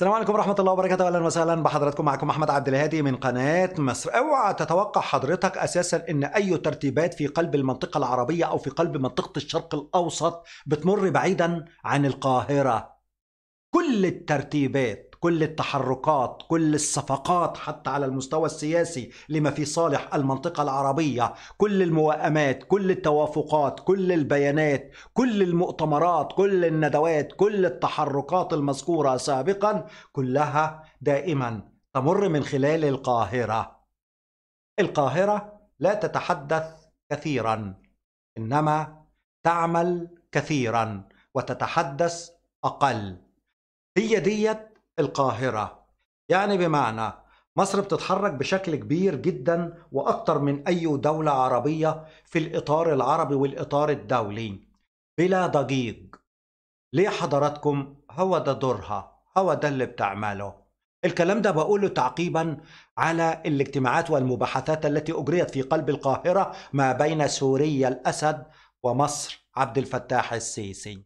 السلام عليكم ورحمه الله وبركاته اهلا وسهلا بحضراتكم معكم احمد عبد الهادي من قناه مصر اوعى تتوقع حضرتك اساسا ان اي ترتيبات في قلب المنطقه العربيه او في قلب منطقه الشرق الاوسط بتمر بعيدا عن القاهره كل الترتيبات كل التحركات كل الصفقات حتى على المستوى السياسي لما في صالح المنطقة العربية كل الموائمات كل التوافقات كل البيانات كل المؤتمرات كل الندوات كل التحركات المذكورة سابقا كلها دائما تمر من خلال القاهرة القاهرة لا تتحدث كثيرا انما تعمل كثيرا وتتحدث اقل هي ديت القاهرة يعني بمعنى مصر بتتحرك بشكل كبير جدا وأكثر من أي دولة عربية في الإطار العربي والإطار الدولي بلا ضجيج ليه حضراتكم هو ده دورها هو ده اللي بتعمله الكلام ده بقوله تعقيبا على الاجتماعات والمباحثات التي أجريت في قلب القاهرة ما بين سوريا الأسد ومصر عبد الفتاح السيسي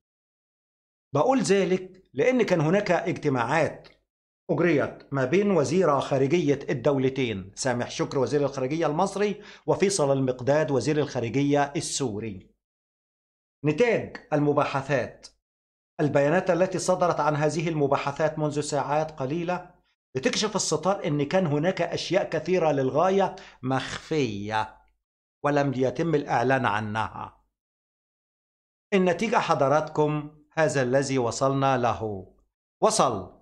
بقول ذلك لأن كان هناك اجتماعات أجريت ما بين وزير خارجية الدولتين سامح شكر وزير الخارجية المصري وفيصل المقداد وزير الخارجية السوري نتاج المباحثات البيانات التي صدرت عن هذه المباحثات منذ ساعات قليلة بتكشف الستار أن كان هناك أشياء كثيرة للغاية مخفية ولم يتم الإعلان عنها النتيجة حضراتكم هذا الذي وصلنا له وصل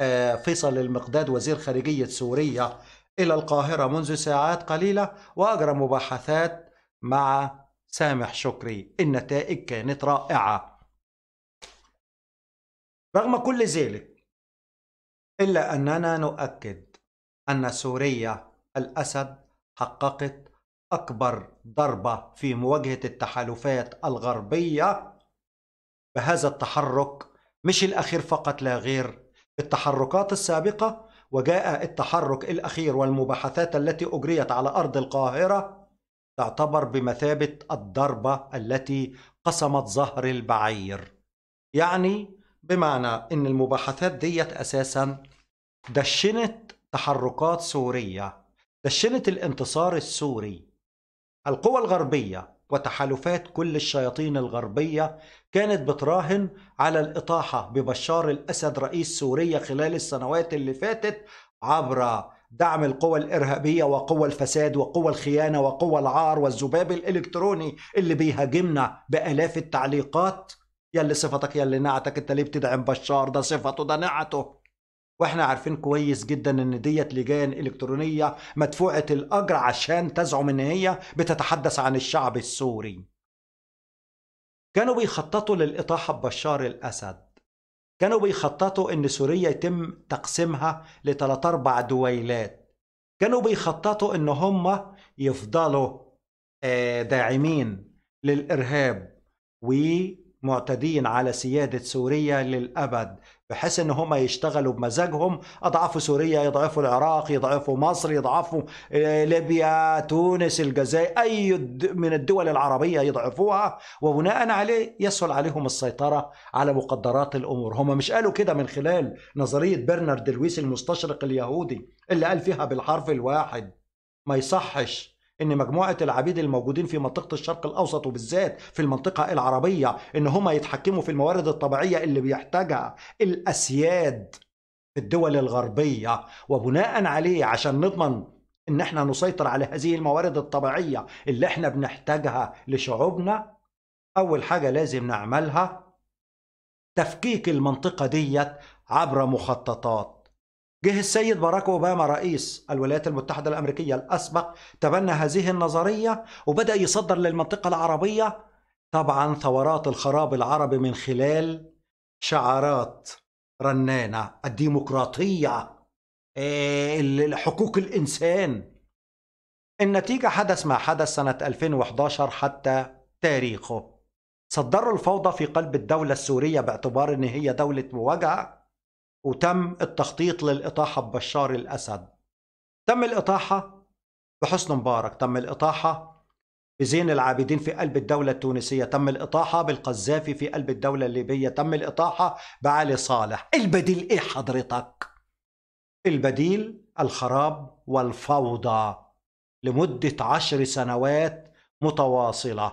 آه، فيصل المقداد وزير خارجية سوريا إلى القاهرة منذ ساعات قليلة وأجرى مباحثات مع سامح شكري النتائج كانت رائعة رغم كل ذلك إلا أننا نؤكد أن سوريا الأسد حققت أكبر ضربة في مواجهة التحالفات الغربية بهذا التحرك مش الأخير فقط لا غير التحركات السابقة وجاء التحرك الأخير والمباحثات التي أجريت على أرض القاهرة تعتبر بمثابة الضربة التي قسمت ظهر البعير يعني بمعنى أن المباحثات ديت أساسا دشنت تحركات سورية دشنت الانتصار السوري القوى الغربية وتحالفات كل الشياطين الغربية كانت بتراهن على الإطاحة ببشار الأسد رئيس سوريا خلال السنوات اللي فاتت عبر دعم القوى الإرهابية وقوى الفساد وقوى الخيانة وقوى العار والذباب الإلكتروني اللي بيهاجمنا بآلاف التعليقات يا اللي صفتك يا اللي نعتك انت ليه بتدعم بشار ده صفته ده نعته واحنا عارفين كويس جدا ان ديت لجان الكترونيه مدفوعه الاجر عشان تزعم ان هي بتتحدث عن الشعب السوري كانوا بيخططوا للاطاحه ببشار الاسد كانوا بيخططوا ان سوريا يتم تقسيمها لثلاث اربع دويلات كانوا بيخططوا ان هم يفضلوا آه، داعمين للارهاب و معتدين على سيادة سوريا للأبد بحيث ان هم يشتغلوا بمزاجهم اضعفوا سوريا يضعفوا العراق يضعفوا مصر يضعفوا آه، ليبيا تونس الجزائر اي من الدول العربيه يضعفوها وبناء عليه يسهل عليهم السيطره على مقدرات الامور هم مش قالوا كده من خلال نظريه برنارد لويس المستشرق اليهودي اللي قال فيها بالحرف الواحد ما يصحش ان مجموعه العبيد الموجودين في منطقه الشرق الاوسط وبالذات في المنطقه العربيه ان هم يتحكموا في الموارد الطبيعيه اللي بيحتاجها الاسياد في الدول الغربيه وبناء عليه عشان نضمن ان احنا نسيطر على هذه الموارد الطبيعيه اللي احنا بنحتاجها لشعوبنا اول حاجه لازم نعملها تفكيك المنطقه ديت عبر مخططات جه السيد باراك أوباما رئيس الولايات المتحدة الأمريكية الأسبق تبنى هذه النظرية وبدأ يصدر للمنطقة العربية طبعا ثورات الخراب العربي من خلال شعارات رنانة الديمقراطية آه، حقوق الإنسان النتيجة حدث ما حدث سنة 2011 حتى تاريخه صدروا الفوضى في قلب الدولة السورية باعتبار أن هي دولة مواجهة وتم التخطيط للإطاحة ببشار الأسد تم الإطاحة بحسن مبارك تم الإطاحة بزين العابدين في قلب الدولة التونسية تم الإطاحة بالقذافي في قلب الدولة الليبية تم الإطاحة بعلي صالح البديل إيه حضرتك؟ البديل الخراب والفوضى لمدة عشر سنوات متواصلة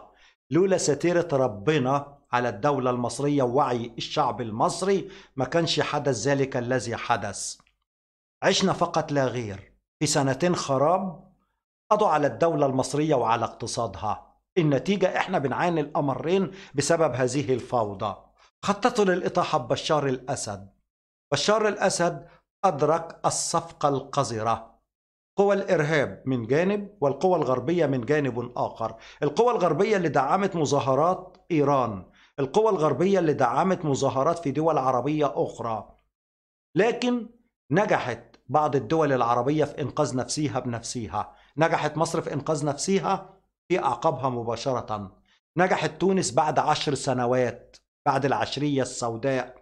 لولا ستيرة ربنا على الدولة المصرية ووعي الشعب المصري ما كانش حدث ذلك الذي حدث عشنا فقط لا غير في سنتين خراب قضوا على الدولة المصرية وعلى اقتصادها النتيجة احنا بنعاني الأمرين بسبب هذه الفوضى خططوا للإطاحة ببشار الأسد بشار الأسد أدرك الصفقة القذرة قوى الإرهاب من جانب والقوى الغربية من جانب آخر القوى الغربية اللي دعمت مظاهرات إيران القوى الغربية اللي دعمت مظاهرات في دول عربية أخرى لكن نجحت بعض الدول العربية في إنقاذ نفسها بنفسها نجحت مصر في إنقاذ نفسها في أعقابها مباشرة نجحت تونس بعد عشر سنوات بعد العشرية السوداء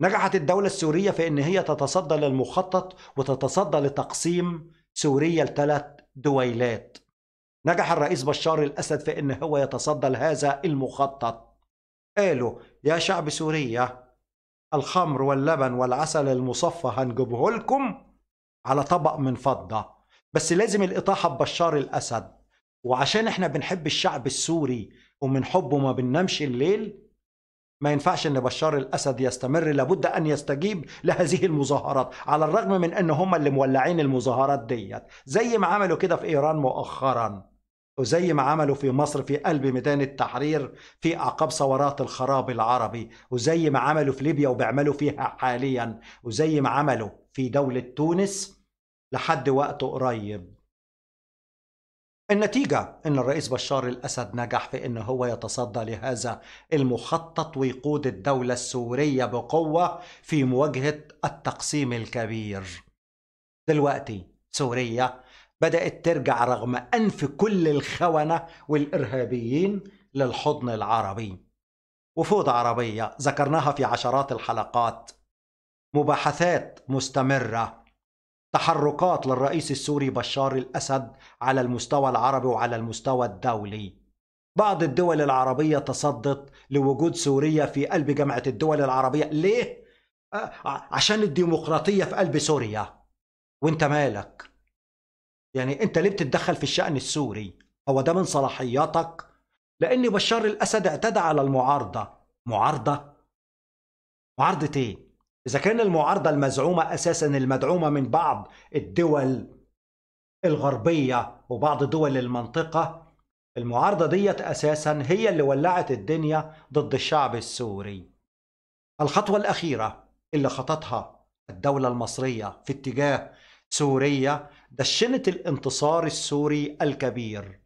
نجحت الدولة السورية في أن هي تتصدى للمخطط وتتصدى لتقسيم سوريا لثلاث دويلات نجح الرئيس بشار الأسد في أن هو يتصدى لهذا المخطط قالوا يا شعب سوريا الخمر واللبن والعسل المصفى هنجبه لكم على طبق من فضة بس لازم الإطاحة ببشار الأسد وعشان احنا بنحب الشعب السوري ومن حبه ما بننامش الليل ما ينفعش ان بشار الاسد يستمر لابد ان يستجيب لهذه المظاهرات على الرغم من ان هم اللي مولعين المظاهرات ديت زي ما عملوا كده في ايران مؤخرا وزي ما عملوا في مصر في قلب ميدان التحرير في أعقاب ثورات الخراب العربي وزي ما عملوا في ليبيا وبيعملوا فيها حاليا وزي ما عملوا في دولة تونس لحد وقت قريب النتيجة أن الرئيس بشار الأسد نجح في أن هو يتصدى لهذا المخطط ويقود الدولة السورية بقوة في مواجهة التقسيم الكبير دلوقتي سوريا بدأت ترجع رغم أنف كل الخونة والإرهابيين للحضن العربي وفود عربية ذكرناها في عشرات الحلقات مباحثات مستمرة تحركات للرئيس السوري بشار الأسد على المستوى العربي وعلى المستوى الدولي بعض الدول العربية تصدت لوجود سوريا في قلب جامعة الدول العربية ليه؟ آه، عشان الديمقراطية في قلب سوريا وانت مالك يعني انت ليه بتتدخل في الشأن السوري هو ده من صلاحياتك لان بشار الاسد اعتدى على المعارضة معارضة معارضة ايه اذا كان المعارضة المزعومة اساسا المدعومة من بعض الدول الغربية وبعض دول المنطقة المعارضة ديت اساسا هي اللي ولعت الدنيا ضد الشعب السوري الخطوة الاخيرة اللي خطتها الدولة المصرية في اتجاه سورية دشنت الانتصار السوري الكبير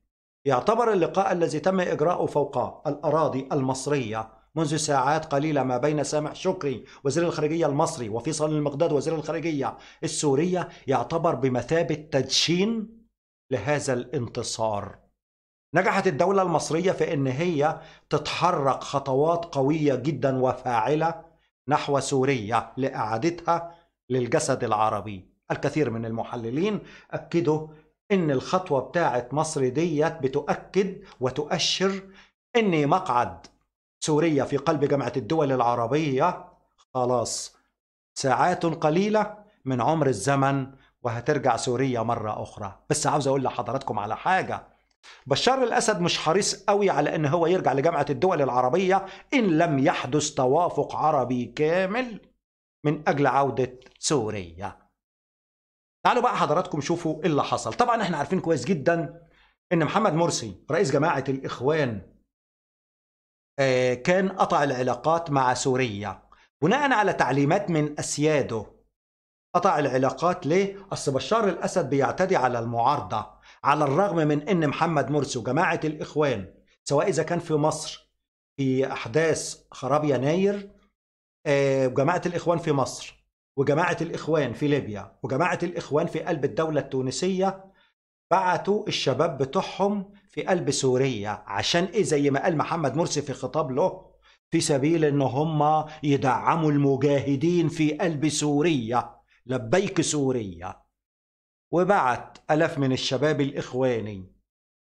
يعتبر اللقاء الذي تم إجراءه فوق الأراضي المصرية منذ ساعات قليلة ما بين سامح شكري وزير الخارجية المصري وفيصل المقداد وزير الخارجية السورية يعتبر بمثابة تدشين لهذا الانتصار نجحت الدولة المصرية في أن هي تتحرك خطوات قوية جدا وفاعلة نحو سوريا لإعادتها للجسد العربي الكثير من المحللين أكدوا أن الخطوة بتاعت مصر ديت بتؤكد وتؤشر أن مقعد سوريا في قلب جامعة الدول العربية خلاص ساعات قليلة من عمر الزمن وهترجع سوريا مرة أخرى بس عاوز أقول لحضراتكم على حاجة بشار الأسد مش حريص قوي على أن هو يرجع لجامعة الدول العربية إن لم يحدث توافق عربي كامل من أجل عودة سوريا تعالوا بقى حضراتكم شوفوا ايه اللي حصل طبعا احنا عارفين كويس جدا ان محمد مرسي رئيس جماعه الاخوان آه، كان قطع العلاقات مع سوريا بناء على تعليمات من اسياده قطع العلاقات ليه؟ اصل بشار الاسد بيعتدي على المعارضه على الرغم من ان محمد مرسي وجماعه الاخوان سواء اذا كان في مصر في احداث خراب يناير وجماعه آه، الاخوان في مصر وجماعة الإخوان في ليبيا وجماعة الإخوان في قلب الدولة التونسية بعتوا الشباب بتوعهم في قلب سوريا عشان إيه زي ما قال محمد مرسي في خطاب له في سبيل إن هم يدعموا المجاهدين في قلب سوريا لبيك سوريا وبعت ألاف من الشباب الإخواني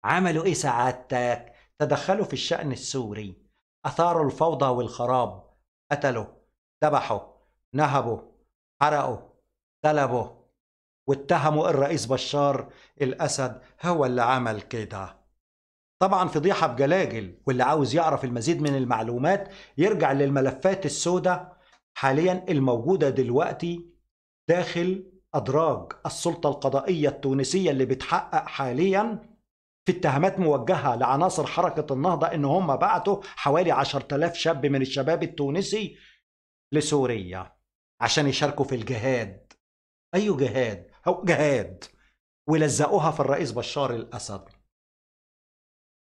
عملوا إيه سعادتك؟ تدخلوا في الشأن السوري أثاروا الفوضى والخراب قتلوا ذبحوا نهبوا حرقوا غلبوا واتهموا الرئيس بشار الأسد هو اللي عمل كده طبعا فضيحة بجلاجل واللي عاوز يعرف المزيد من المعلومات يرجع للملفات السوداء حاليا الموجودة دلوقتي داخل أدراج السلطة القضائية التونسية اللي بتحقق حاليا في اتهامات موجهة لعناصر حركة النهضة إن هم بعتوا حوالي 10,000 شاب من الشباب التونسي لسوريا عشان يشاركوا في الجهاد أي أيوة، جهاد؟ أو جهاد ولزقوها في الرئيس بشار الأسد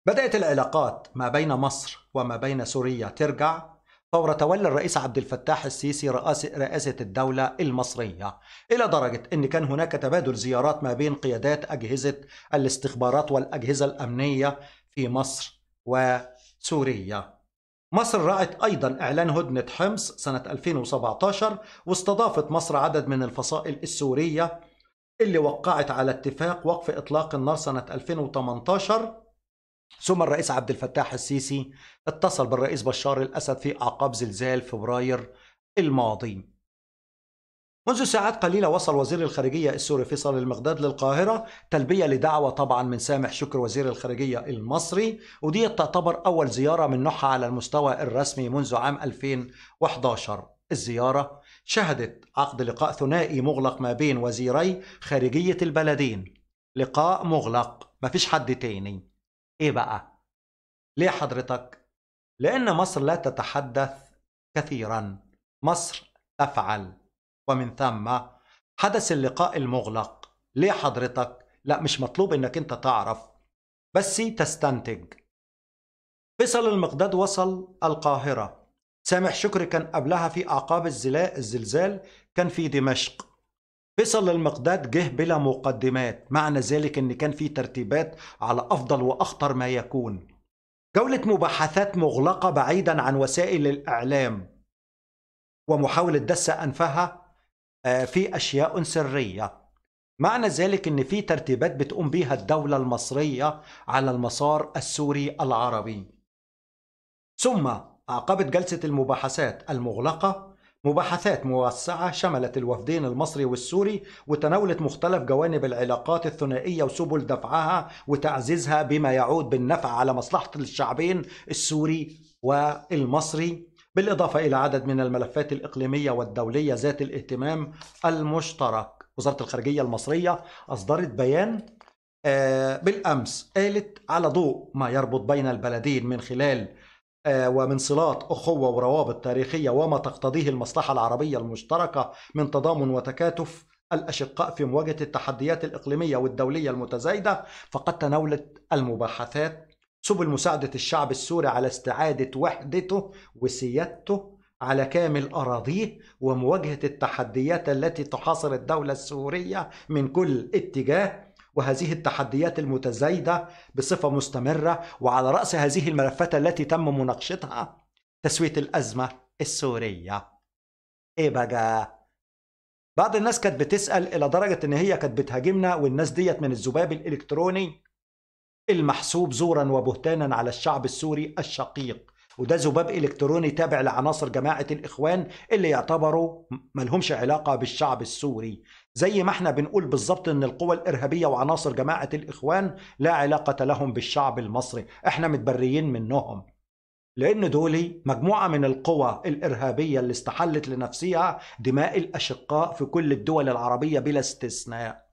بدأت العلاقات ما بين مصر وما بين سوريا ترجع فور تولي الرئيس عبد الفتاح السيسي رئاسة الدولة المصرية إلى درجة أن كان هناك تبادل زيارات ما بين قيادات أجهزة الاستخبارات والأجهزة الأمنية في مصر وسوريا مصر رأت أيضا إعلان هدنة حمص سنة 2017 واستضافت مصر عدد من الفصائل السورية اللي وقعت على اتفاق وقف إطلاق النار سنة 2018 ثم الرئيس عبد الفتاح السيسي اتصل بالرئيس بشار الأسد في أعقاب زلزال فبراير الماضي منذ ساعات قليلة وصل وزير الخارجية السوري فيصل المقداد للقاهرة تلبية لدعوة طبعا من سامح شكر وزير الخارجية المصري ودي تعتبر أول زيارة من نوعها على المستوى الرسمي منذ عام 2011 الزيارة شهدت عقد لقاء ثنائي مغلق ما بين وزيري خارجية البلدين لقاء مغلق مفيش حد تاني ايه بقى؟ ليه حضرتك؟ لأن مصر لا تتحدث كثيرا مصر تفعل ومن ثم حدث اللقاء المغلق ليه حضرتك؟ لا مش مطلوب انك انت تعرف بس تستنتج فيصل المقداد وصل القاهرة سامح شكري كان قبلها في أعقاب الزلزال كان في دمشق فيصل المقداد جه بلا مقدمات معنى ذلك ان كان في ترتيبات على افضل واخطر ما يكون جولة مباحثات مغلقة بعيدا عن وسائل الاعلام ومحاولة دس انفها آه، في أشياء سرية معنى ذلك أن في ترتيبات بتقوم بها الدولة المصرية على المسار السوري العربي ثم أعقبت جلسة المباحثات المغلقة مباحثات موسعة شملت الوفدين المصري والسوري وتناولت مختلف جوانب العلاقات الثنائية وسبل دفعها وتعزيزها بما يعود بالنفع على مصلحة الشعبين السوري والمصري بالإضافة إلى عدد من الملفات الإقليمية والدولية ذات الاهتمام المشترك وزارة الخارجية المصرية أصدرت بيان آه، بالأمس قالت على ضوء ما يربط بين البلدين من خلال آه، ومن صلات أخوة وروابط تاريخية وما تقتضيه المصلحة العربية المشتركة من تضامن وتكاتف الأشقاء في مواجهة التحديات الإقليمية والدولية المتزايدة فقد تناولت المباحثات سبل مساعدة الشعب السوري على استعادة وحدته وسيادته على كامل أراضيه ومواجهة التحديات التي تحاصر الدولة السورية من كل اتجاه وهذه التحديات المتزايدة بصفة مستمرة وعلى رأس هذه الملفات التي تم مناقشتها تسوية الأزمة السورية إيه بقى؟ بعض الناس كانت بتسأل إلى درجة إن هي كانت بتهاجمنا والناس ديت من الذباب الإلكتروني المحسوب زورا وبهتانا على الشعب السوري الشقيق وده ذباب الكتروني تابع لعناصر جماعه الاخوان اللي يعتبروا ملهمش علاقه بالشعب السوري زي ما احنا بنقول بالظبط ان القوى الارهابيه وعناصر جماعه الاخوان لا علاقه لهم بالشعب المصري احنا متبريين منهم لان دول مجموعه من القوى الارهابيه اللي استحلت لنفسها دماء الاشقاء في كل الدول العربيه بلا استثناء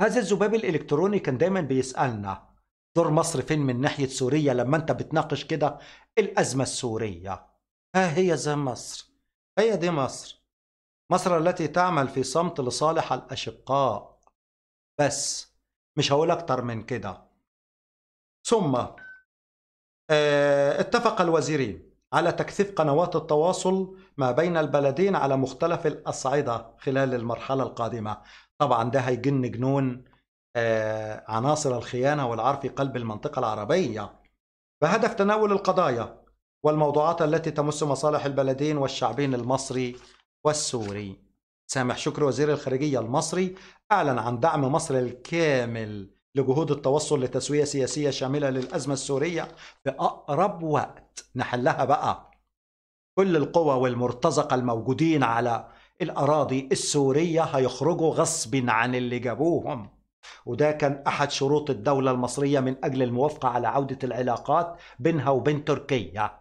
هذا الذباب الالكتروني كان دايما بيسالنا دور مصر فين من ناحيه سوريا لما انت بتناقش كده الازمه السوريه ها هي ذا مصر هي دي مصر مصر التي تعمل في صمت لصالح الاشقاء بس مش هقول اكتر من كده ثم آه، اتفق الوزيرين على تكثيف قنوات التواصل ما بين البلدين على مختلف الاصعده خلال المرحله القادمه طبعا ده هيجن جنون آه، عناصر الخيانة والعار في قلب المنطقة العربية بهدف تناول القضايا والموضوعات التي تمس مصالح البلدين والشعبين المصري والسوري سامح شكر وزير الخارجية المصري أعلن عن دعم مصر الكامل لجهود التوصل لتسوية سياسية شاملة للأزمة السورية في أقرب وقت نحلها بقى كل القوى والمرتزقة الموجودين على الأراضي السورية هيخرجوا غصب عن اللي جابوهم وده كان أحد شروط الدولة المصرية من أجل الموافقة على عودة العلاقات بينها وبين تركيا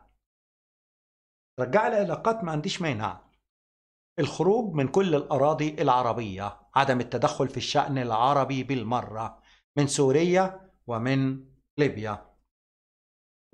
رجع العلاقات ما عنديش مانع الخروج من كل الأراضي العربية عدم التدخل في الشأن العربي بالمرة من سوريا ومن ليبيا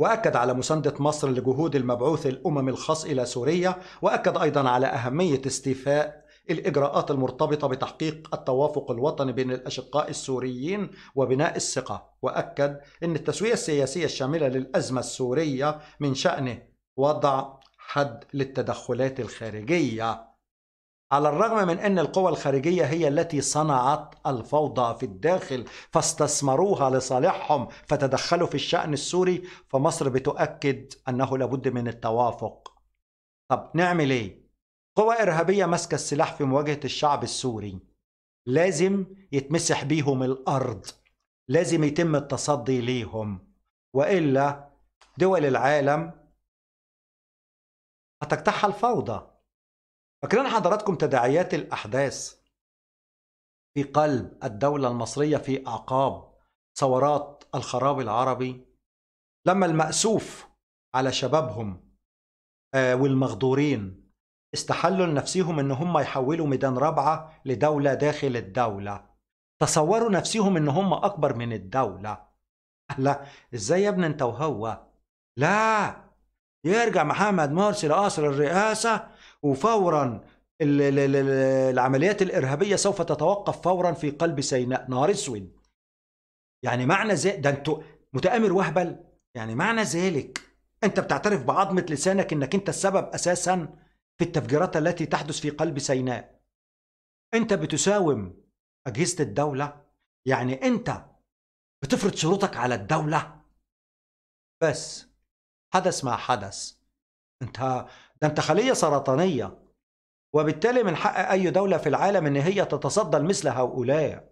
وأكد على مساندة مصر لجهود المبعوث الأممي الخاص إلى سوريا وأكد أيضا على أهمية استيفاء الإجراءات المرتبطة بتحقيق التوافق الوطني بين الأشقاء السوريين وبناء الثقة وأكد أن التسوية السياسية الشاملة للأزمة السورية من شأنه وضع حد للتدخلات الخارجية على الرغم من أن القوى الخارجية هي التي صنعت الفوضى في الداخل فاستثمروها لصالحهم فتدخلوا في الشأن السوري فمصر بتؤكد أنه لابد من التوافق طب نعمل إيه؟ قوى إرهابية ماسكة السلاح في مواجهة الشعب السوري لازم يتمسح بيهم الأرض لازم يتم التصدي ليهم وإلا دول العالم هتجتاحها الفوضى فاكرين حضراتكم تداعيات الأحداث في قلب الدولة المصرية في أعقاب ثورات الخراب العربي لما المأسوف على شبابهم آه، والمغدورين استحلوا لنفسهم ان هم يحولوا ميدان رابعة لدولة داخل الدولة تصوروا نفسهم ان هم اكبر من الدولة لا ازاي يا ابني انت وهو لا يرجع محمد مرسي لقصر الرئاسة وفورا العمليات الارهابيه سوف تتوقف فورا في قلب سيناء نهار اسود يعني معنى زي ده انتوا متامر وهبل يعني معنى ذلك انت بتعترف بعظمه لسانك انك انت السبب اساسا في التفجيرات التي تحدث في قلب سيناء انت بتساوم اجهزه الدوله يعني انت بتفرض شروطك على الدوله بس حدث ما حدث انت ده انت خلية سرطانية وبالتالي من حق أي دولة في العالم أن هي تتصدى لمثل هؤلاء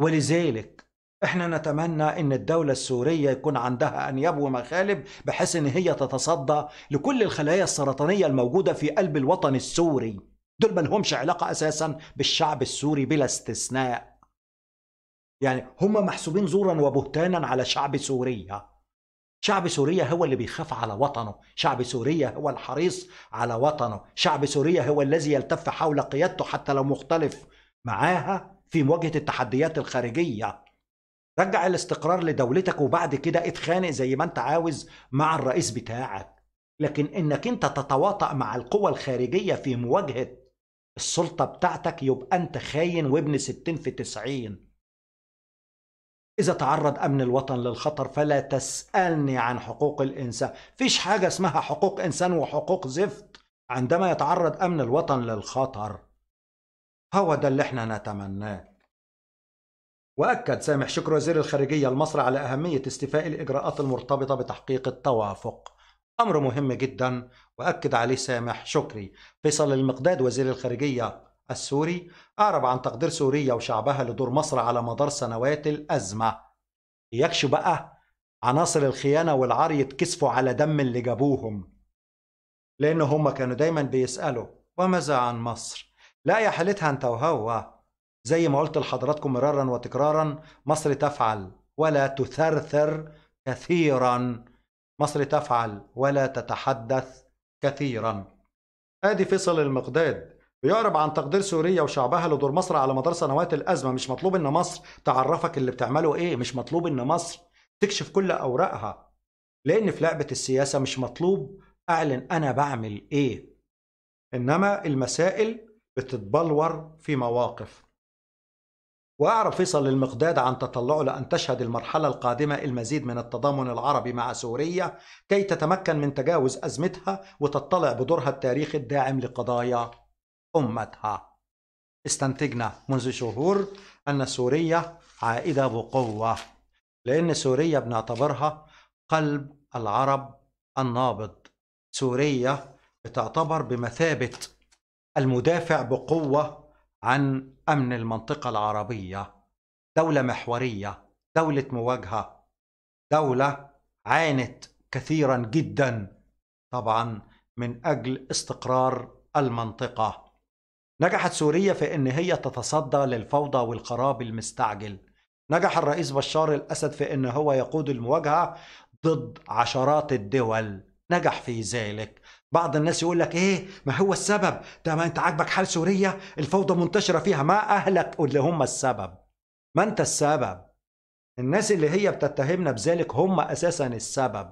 ولذلك احنا نتمنى ان الدولة السورية يكون عندها انياب ومخالب بحيث ان هي تتصدى لكل الخلايا السرطانية الموجودة في قلب الوطن السوري دول ما لهمش علاقة اساسا بالشعب السوري بلا استثناء يعني هم محسوبين زورا وبهتانا على شعب سوريا شعب سوريا هو اللي بيخاف على وطنه شعب سوريا هو الحريص على وطنه شعب سوريا هو الذي يلتف حول قيادته حتى لو مختلف معاها في مواجهة التحديات الخارجية رجع الاستقرار لدولتك وبعد كده اتخانق زي ما انت عاوز مع الرئيس بتاعك لكن انك انت تتواطأ مع القوى الخارجية في مواجهة السلطة بتاعتك يبقى انت خاين وابن ستين في تسعين إذا تعرض أمن الوطن للخطر فلا تسألني عن حقوق الإنسان فيش حاجة اسمها حقوق إنسان وحقوق زفت عندما يتعرض أمن الوطن للخطر هو ده اللي احنا نتمناه وأكد سامح شكر وزير الخارجية المصري على أهمية استيفاء الإجراءات المرتبطة بتحقيق التوافق أمر مهم جدا وأكد عليه سامح شكري فيصل المقداد وزير الخارجية السوري أعرب عن تقدير سوريا وشعبها لدور مصر على مدار سنوات الأزمة يكشوا بقى عناصر الخيانة والعار يتكسفوا على دم اللي جابوهم لأن هم كانوا دايما بيسألوا وماذا عن مصر؟ لا يا حالتها انت وهو زي ما قلت لحضراتكم مرارا وتكرارا مصر تفعل ولا تثرثر كثيرا مصر تفعل ولا تتحدث كثيرا ادي فيصل المقداد بيعرب عن تقدير سوريا وشعبها لدور مصر على مدار سنوات الأزمة مش مطلوب إن مصر تعرفك اللي بتعمله إيه مش مطلوب إن مصر تكشف كل أوراقها لأن في لعبة السياسة مش مطلوب أعلن أنا بعمل إيه إنما المسائل بتتبلور في مواقف وأعرب فيصل المقداد عن تطلعه لأن تشهد المرحلة القادمة المزيد من التضامن العربي مع سوريا كي تتمكن من تجاوز أزمتها وتطلع بدورها التاريخي الداعم لقضايا أمتها استنتجنا منذ شهور أن سوريا عائدة بقوة لأن سوريا بنعتبرها قلب العرب النابض سوريا بتعتبر بمثابة المدافع بقوة عن أمن المنطقة العربية دولة محورية دولة مواجهة دولة عانت كثيرا جدا طبعا من أجل استقرار المنطقة نجحت سوريا في ان هي تتصدى للفوضى والقراب المستعجل نجح الرئيس بشار الاسد في ان هو يقود المواجهه ضد عشرات الدول نجح في ذلك بعض الناس يقول لك ايه ما هو السبب ده ما انت عاجبك حال سوريا الفوضى منتشره فيها ما اهلك اللي هم السبب ما انت السبب الناس اللي هي بتتهمنا بذلك هم اساسا السبب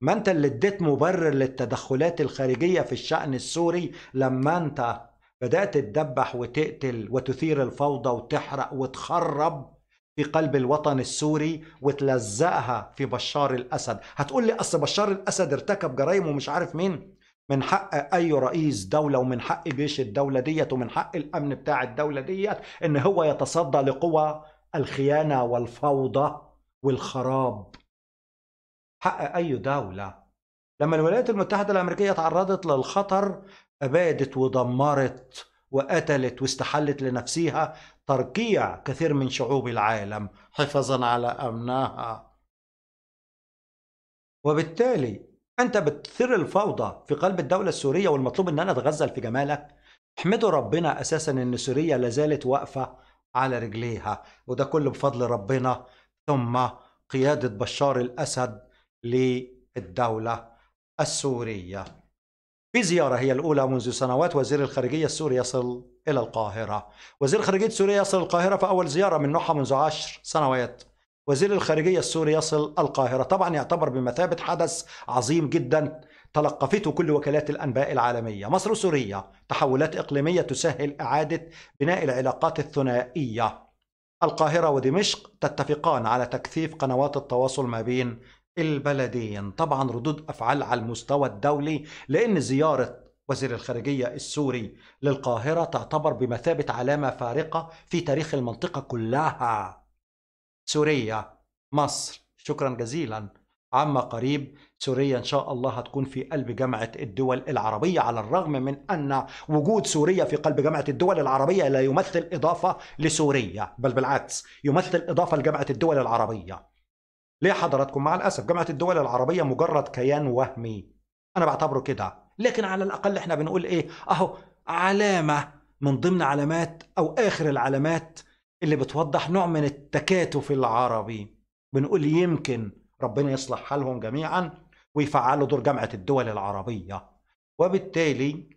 ما انت اللي اديت مبرر للتدخلات الخارجيه في الشان السوري لما انت بدأت تدبح وتقتل وتثير الفوضى وتحرق وتخرب في قلب الوطن السوري وتلزقها في بشار الأسد هتقول لي أصل بشار الأسد ارتكب جرائم ومش عارف مين من حق أي رئيس دولة ومن حق جيش الدولة ديت ومن حق الأمن بتاع الدولة ديت إن هو يتصدى لقوى الخيانة والفوضى والخراب حق أي دولة لما الولايات المتحدة الأمريكية تعرضت للخطر أبادت ودمرت وقتلت واستحلت لنفسها ترقيع كثير من شعوب العالم حفاظا على أمنها وبالتالي أنت بتثير الفوضى في قلب الدولة السورية والمطلوب أن أنا أتغزل في جمالك احمدوا ربنا أساسا أن سوريا لازالت واقفة على رجليها وده كله بفضل ربنا ثم قيادة بشار الأسد للدولة السورية بزيارة هي الأولى منذ سنوات وزير الخارجية السوري يصل إلى القاهرة وزير الخارجية السوري يصل القاهرة فأول زيارة من نوعها منذ عشر سنوات وزير الخارجية السوري يصل القاهرة طبعا يعتبر بمثابة حدث عظيم جدا تلقفته كل وكالات الأنباء العالمية مصر سورية تحولات إقليمية تسهل إعادة بناء العلاقات الثنائية القاهرة ودمشق تتفقان على تكثيف قنوات التواصل ما بين البلدين طبعا ردود أفعال على المستوى الدولي لأن زيارة وزير الخارجية السوري للقاهرة تعتبر بمثابة علامة فارقة في تاريخ المنطقة كلها سوريا مصر شكرا جزيلا عما قريب سوريا إن شاء الله هتكون في قلب جامعة الدول العربية على الرغم من أن وجود سوريا في قلب جامعة الدول العربية لا يمثل إضافة لسوريا بل بالعكس يمثل إضافة لجامعة الدول العربية ليه حضراتكم مع الأسف جامعة الدول العربية مجرد كيان وهمي أنا بعتبره كده لكن على الأقل إحنا بنقول إيه أهو علامة من ضمن علامات أو آخر العلامات اللي بتوضح نوع من التكاتف العربي بنقول يمكن ربنا يصلح حالهم جميعا ويفعلوا دور جامعة الدول العربية وبالتالي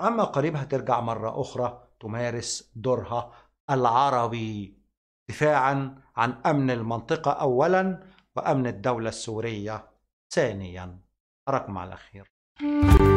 عما آه، قريب هترجع مرة أخرى تمارس دورها العربي دفاعا عن امن المنطقه اولا وامن الدوله السوريه ثانيا اراكم على خير